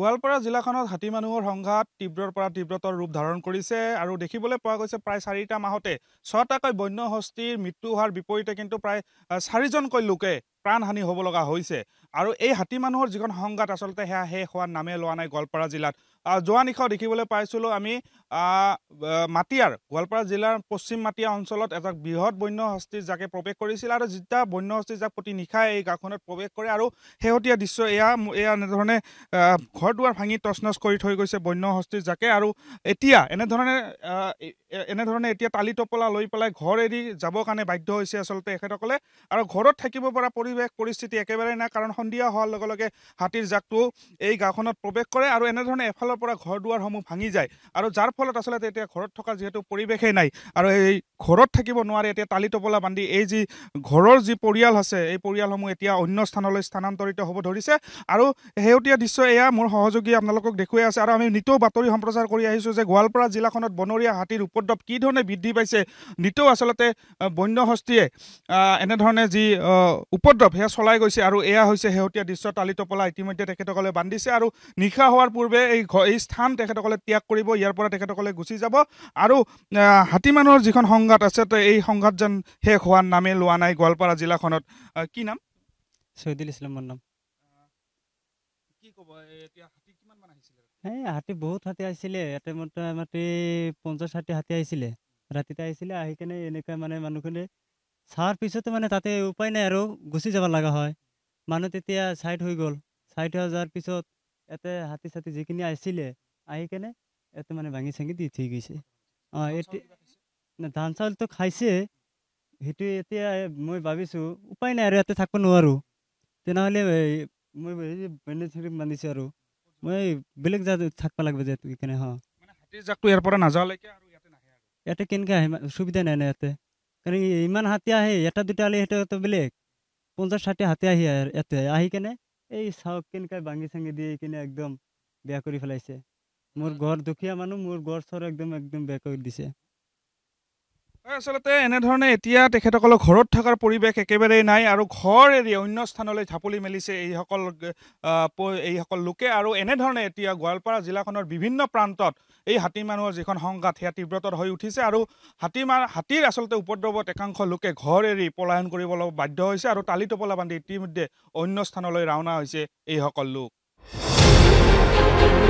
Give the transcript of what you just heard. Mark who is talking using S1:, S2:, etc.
S1: গোৱালপাৰা জিলাখনত হাতী মানুহৰ সংঘাত তীব্ৰৰ পৰা তীব্ৰতৰ ৰূপ ধাৰণ কৰিছে আৰু দেখিবলৈ পোৱা গৈছে প্ৰায় চাৰিটা মাহতে ছটাকৈ বন্য হস্তীৰ মৃত্যু হোৱাৰ বিপৰীতে কিন্তু প্ৰায় চাৰিজনকৈ লোকে প্ৰাণ হানি হ'ব লগা হৈছে আৰু এই হাতী মানুহৰ যিখন সংঘাত আচলতে সেয়া শেষ হোৱাৰ নামে লোৱা নাই গোৱালপাৰা জিলাত যোৱা নিশাও দেখিবলৈ পাইছিলোঁ আমি মাটিয়াৰ গোৱালপাৰা জিলাৰ পশ্চিম মাটিয়া অঞ্চলত এটা বৃহৎ বন্য বন্যহস্তি জাকে প্ৰৱেশ কৰিছিল আৰু যেতিয়া বন্যহস্তি জাক প্ৰতি নিশাই এই গাঁওখনত প্ৰৱেশ কৰে আৰু শেহতীয়া দৃশ্য এয়া এয়া এনেধৰণে ঘৰ দুৱাৰ ভাঙি নচ কৰি থৈ গৈছে বন্য বন্যহস্তি জাকে আৰু এতিয়া এনেধৰণে এনেধৰণে এতিয়া তালি টপলা লৈ পেলাই ঘৰ এৰি যাবৰ কাৰণে বাধ্য হৈছে আচলতে এখেতসকলে আৰু ঘৰত থাকিব পৰা পৰিৱেশ পৰিস্থিতি একেবাৰে নাই কাৰণ সন্ধিয়া হোৱাৰ লগে লগে হাতীৰ জাকটো এই গাঁওখনত প্ৰৱেশ কৰে আৰু এনেধৰণে এফালে ভূমিকম্পৰ পৰা ঘৰ দুৱাৰসমূহ ভাঙি যায় আৰু যাৰ ফলত আচলতে এতিয়া ঘৰত থকা যিহেতু পৰিৱেশেই নাই আৰু এই ঘৰত থাকিব নোৱাৰে এতিয়া তালি টপলা বান্ধি এই যি ঘৰৰ যি পৰিয়াল আছে এই পৰিয়ালসমূহ এতিয়া অন্য স্থানলৈ স্থানান্তৰিত হ'ব ধৰিছে আৰু শেহতীয়া দৃশ্য এয়া মোৰ সহযোগী আপোনালোকক দেখুৱাই আছে আৰু আমি নিতৌ বাতৰি সম্প্ৰচাৰ কৰি আহিছোঁ যে গোৱালপাৰা জিলাখনত বনৰীয়া হাতীৰ উপদ্ৰৱ কি ধৰণে বৃদ্ধি পাইছে নিতৌ আচলতে বন্য বন্যহস্তীয়ে এনেধৰণে যি উপদ্ৰৱ সেয়া চলাই গৈছে আৰু এয়া হৈছে শেহতীয়া দৃশ্য তালি টপলা ইতিমধ্যে তেখেতসকলে বান্ধিছে আৰু নিশা হোৱাৰ পূৰ্বে এই ঘ এই স্থান তেখেতসকলে ত্যাগ কৰিব ইয়াৰ পৰা তেখেতসকলে গুচি যাব আৰু হাতী যিখন সংঘাত আছে এই সংঘাত যেন শেষ হোৱাৰ নামে লোৱা নাই গোৱালপাৰা জিলাখনত
S2: কি নাম ছৈদুল ইছলামৰ নাম কি ক'ব এই হাতী বহুত হাতী আহিছিলে ইয়াতে মোটামুটি পঞ্চাছ ষাঠি হাতী আহিছিলে ৰাতিতে আহিছিলে আহি কেনে এনেকুৱা মানে মানুহখিনি চোৱাৰ পিছতো মানে তাতে উপায় নাই আৰু গুচি যাব লগা হয় মানুহ তেতিয়া ছাইড হৈ গ'ল ছাইড হৈ যোৱাৰ পিছত ইয়াতে হাতী চাতি যিখিনি আহিছিলে আহি কেনে ইয়াতে মানে ভাঙি চাঙি দি থৈ গৈছে অঁ এতিয়া ধান চাউলটো খাইছে সেইটো এতিয়া মই ভাবিছোঁ উপায় নাই আৰু ইয়াতে থাকিব নোৱাৰোঁ তেনেহ'লে মই বেনেফিট মানিছোঁ আৰু মই বেলেগ জাগাত থাকিব লাগিব যে সেইকাৰণে হ ইয়াতে কেনেকৈ আহে সুবিধা নাই নাই ইয়াতে কাৰণ ইমান হাতী আহে এটা দুটা আহিলে সেইটো বেলেগ পঞ্চাছ ষাঠি হাতী আহি ইয়াতে আহি কেনে এই চাওক কেনেকৈ ভাঙি চাঙি দিয়ে কিনে একদম বেয়া কৰি পেলাইছে মোৰ ঘৰ দুখীয়া মানুহ মোৰ ঘৰ চৰ একদম একদম বেয়া কৰি দিছে
S1: আচলতে এনেধৰণে এতিয়া তেখেতসকলৰ ঘৰত থকাৰ পৰিৱেশ একেবাৰেই নাই আৰু ঘৰ এৰি অন্য স্থানলৈ ঝাপলি মেলিছে এইসকল এইসকল লোকে আৰু এনেধৰণে এতিয়া গোৱালপাৰা জিলাখনৰ বিভিন্ন প্ৰান্তত এই হাতী মানুহৰ যিখন সংঘাত সেয়া তীব্ৰতৰ হৈ উঠিছে আৰু হাতী মা হাতীৰ আচলতে উপদ্ৰৱত একাংশ লোকে ঘৰ এৰি পলায়ন কৰিবলৈ বাধ্য হৈছে আৰু তালি টপলা বান্ধি ইতিমধ্যে অন্য স্থানলৈ ৰাওনা হৈছে এইসকল লোক